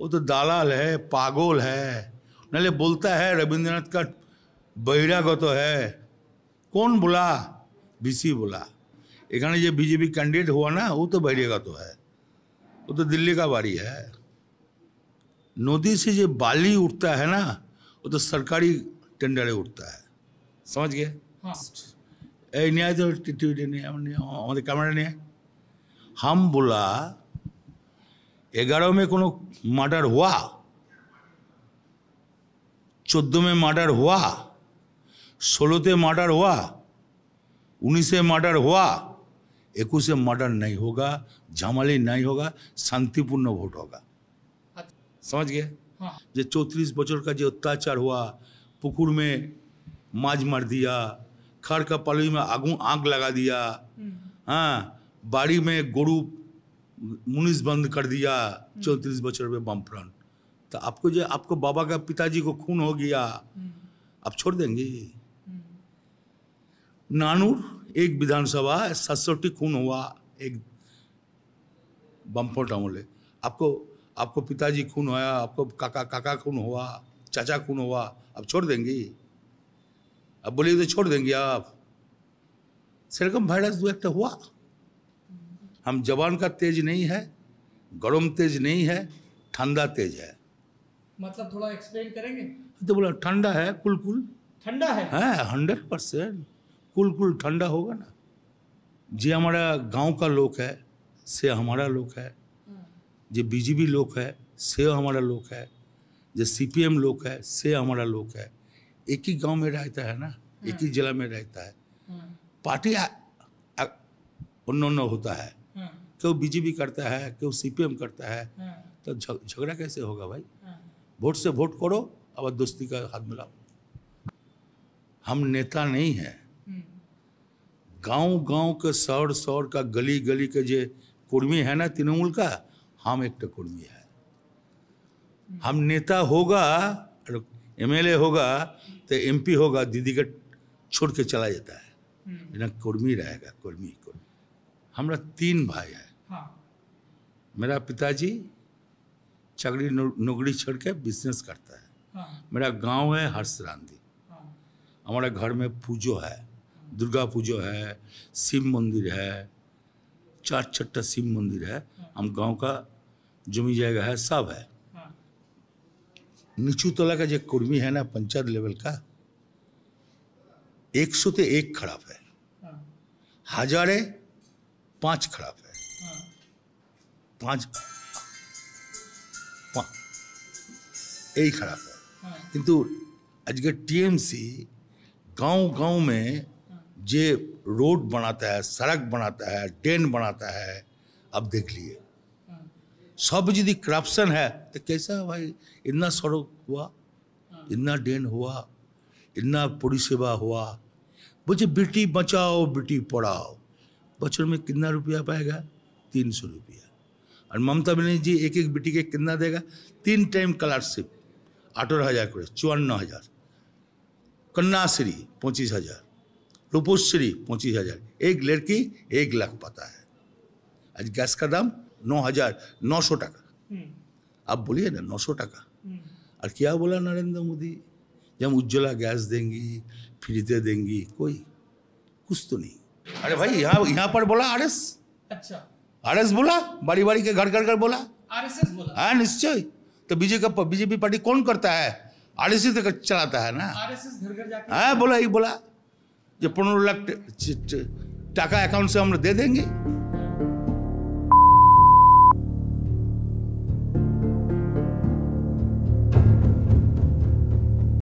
वो तो दालाल है पागोल है नले बोलता है रविंद्रनाथ का तो कौन बोला কোন বোলা বিসি বোলা बीजेपी कैंडिडेट हुआ ना वो तो बहिरे का तो है वो तो दिल्ली का बारी है नदी से जो बाली उठता है ना वो तो सरकारी टेंडर उठता है समझ गए हाँ। न्याय तो हाँ, हमारे कैमरा नहीं है हम बोला एगारो में কোনো মার্ডার हुआ चौदह में মার্ডার हुआ ষোলোতে মাर्डर हुआ उन्नीस से मर्डर हुआ एकुशे से मर्डर नहीं होगा झमाली नहीं होगा शांतिपूर्ण वोट होगा समझ गए हाँ। जो चौतीस बच्चों का जो अत्याचार हुआ पुकुर में माज मार दिया खड़ का पाली में आगू आग लगा दिया हम्म। हाँ बाड़ी में गोरू मुनिस बंद कर दिया चौंतीस बच्चों में बम फ्रंट तो आपको जो आपको बाबा का पिताजी को खून हो गया आप छोड़ देंगे नानूर एक विधानसभा सतसठी खून हुआ एक बम्फोट हमले आपको आपको पिताजी खून हुआ आपको काका काका खून हुआ चाचा खून हुआ आप छोड़ देंगे अब बोलिए तो छोड़ देंगे आप सरकम वायरस দু একটা हुआ हम जवान का तेज नहीं है गर्म तेज नहीं है ठंडा तेज है मतलब थोड़ा एक्सप्लेन करेंगे तो बोला ठंडा है कुल कुल ठंडा है हाँ हंड्रेड परसेंट कुल कुल ठंडा होगा ना जी हमारा गांव का लोक है से हमारा लोक है जो बीजेपी लोक है से हमारा लोक है जो सीपीएम लोक है से हमारा लोक है एक ही गांव में रहता है ना एक ही हाँ। जिला में रहता है हाँ। पार्टी অন্য होता है क्यों तो बीजेपी करता है क्यों सीपीएम करता है हाँ। तो झगड़ा कैसे होगा भाई हाँ। वोट से वोट करो अब दोस्ती का हाथ मिलाओ हम नेता नहीं हैं हम्म। गांव गांव के सौर सौर का गली गली के जो कुर्मी है ना तृणमूल का हम एक कुर्मी है हम्म। हम नेता होगा एमएलए होगा तो एमपी होगा दीदी का छोड़ के चला जाता है बिना हम्म। कुर्मी रहेगा कुर्मी कुर्मी हमारा तीन भाई है मेरा पिताजी चगड़ी नौकरी छोड़ के बिजनेस करता है हाँ। मेरा गांव है हर्षरांधी हाँ। हमारे घर में पूजो है दुर्गा पूजो है शिव मंदिर है चार छट्टा शिव मंदिर है हाँ। हम गांव का जमी जगह है सब है नीचू तला का जो कर्मी है ना पंचायत लेवल का एक सौ तो एक खराब है हजारे पांच खराब है पांच यही खराब है किंतु के टीएमसी गांव गांव में जे रोड बनाता है सड़क बनाता है ड्रेन बनाता है अब देख लिए सब यदि करप्शन है तो कैसा है भाई इतना सड़क हुआ इतना ड्रेन हुआ इतना पुलिस सेवा हुआ बोझे बेटी बचाओ बेटी पढ़ाओ बच्चों में कितना रुपया पाएगा तीन सौ रुपया और ममता बनर्जी एक एक बेटी के कितना देगा तीन टाइम स्कॉलरशिप अठारह हज़ार कर चुवान्न हज़ार कन्याश्री पच्चीस हज़ार रूपश्री पच्चीस हज़ार एक लड़की एक लाख पता है आज गैस का दाम नौ हज़ार नौ सौ टका हम्म। आप बोलिए ना नौ सौ टका हम्म। और क्या बोला नरेंद्र मोदी जब उज्ज्वला गैस देंगी फ्री दे देंगी कोई कुछ तो नहीं अरे भाई यहाँ यहाँ पर बोला आर अच्छा आरएस बोला बारी बारी के घर घर घर बोला आरएसएस बोला हाँ निश्चय तो बीजेपी का बीजेपी पार्टी कौन करता है आरएसएस तक तो चलाता है ना आरएसएस घर घर जाके हाँ बोला ये बोला जो पंद्रह लाख टाका अकाउंट से हम दे देंगे